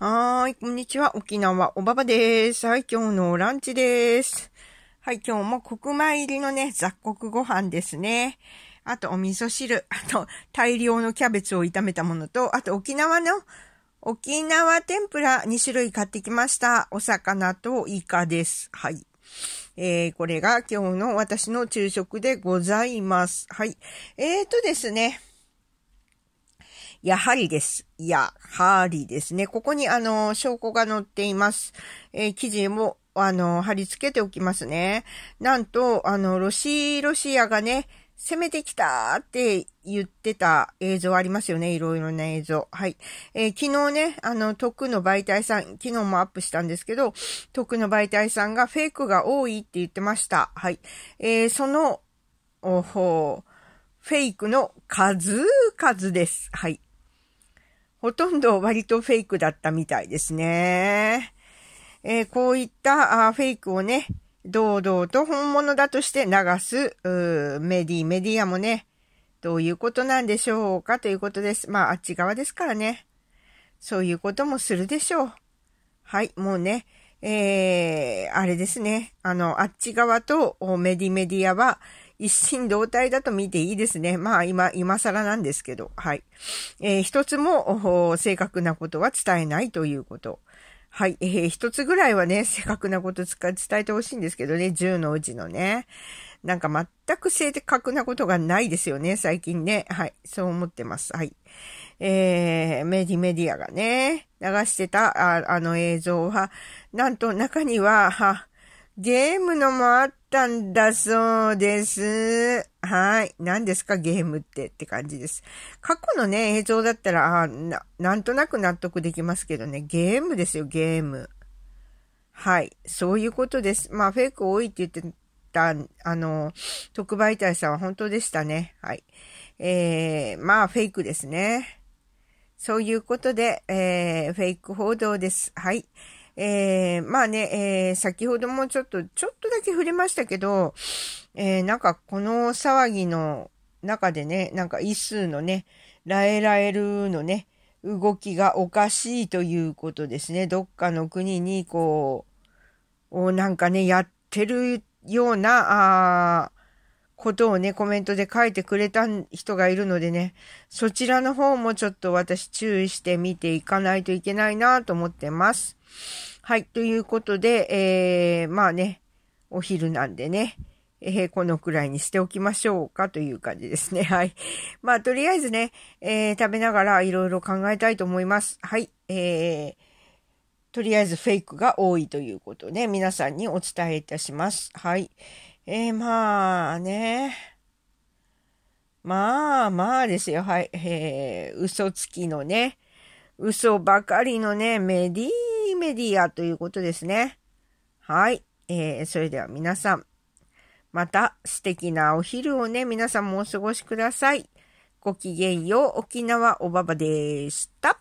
はーい、こんにちは。沖縄おばばです。はい、今日のランチです。はい、今日も国米入りのね、雑穀ご飯ですね。あと、お味噌汁。あと、大量のキャベツを炒めたものと、あと、沖縄の、沖縄天ぷら2種類買ってきました。お魚とイカです。はい。えー、これが今日の私の昼食でございます。はい。えーとですね。やはりです。やはりですね。ここにあの、証拠が載っています。えー、記事も、あの、貼り付けておきますね。なんと、あの、ロシ、ー、ロシアがね、攻めてきたって言ってた映像ありますよね。いろいろな映像。はい。えー、昨日ね、あの、徳の媒体さん、昨日もアップしたんですけど、徳の媒体さんがフェイクが多いって言ってました。はい。えー、その、おほフェイクの数々です。はい。ほとんど割とフェイクだったみたいですね。えー、こういったあフェイクをね、堂々と本物だとして流すメディ、メディアもね、どういうことなんでしょうかということです。まあ、あっち側ですからね。そういうこともするでしょう。はい、もうね、えー、あれですね。あの、あっち側とメディメディアは、一心同体だと見ていいですね。まあ今、今更なんですけど、はい。えー、一つも正確なことは伝えないということ。はい。えー、一つぐらいはね、正確なこと伝えてほしいんですけどね、10のうちのね。なんか全く正確なことがないですよね、最近ね。はい。そう思ってます。はい。えー、メディメディアがね、流してた、ああの映像は、なんと中には、はゲームのもあったんだそうです。はい。何ですかゲームってって感じです。過去のね、映像だったら、あな、なんとなく納得できますけどね。ゲームですよ、ゲーム。はい。そういうことです。まあ、フェイク多いって言ってた、あの、特売隊さんは本当でしたね。はい。えー、まあ、フェイクですね。そういうことで、えー、フェイク報道です。はい。えー、まあね、えー、先ほどもちょっと、ちょっとだけ触れましたけど、えー、なんかこの騒ぎの中でね、なんか一数のね、ラエラエルのね、動きがおかしいということですね。どっかの国にこう、をなんかね、やってるような、あことをね、コメントで書いてくれた人がいるのでね、そちらの方もちょっと私注意して見ていかないといけないなと思ってます。はい、ということで、えー、まあね、お昼なんでね、えー、このくらいにしておきましょうかという感じですね。はい。まあ、とりあえずね、えー、食べながらいろいろ考えたいと思います。はい。えー、とりあえずフェイクが多いということで、ね、皆さんにお伝えいたします。はい。えー、まあね。まあまあですよ。はい。えー、嘘つきのね。嘘ばかりのね、メディーメディアということですね。はい。えー、それでは皆さん、また素敵なお昼をね、皆さんもお過ごしください。ごきげんよう。沖縄おばばでした。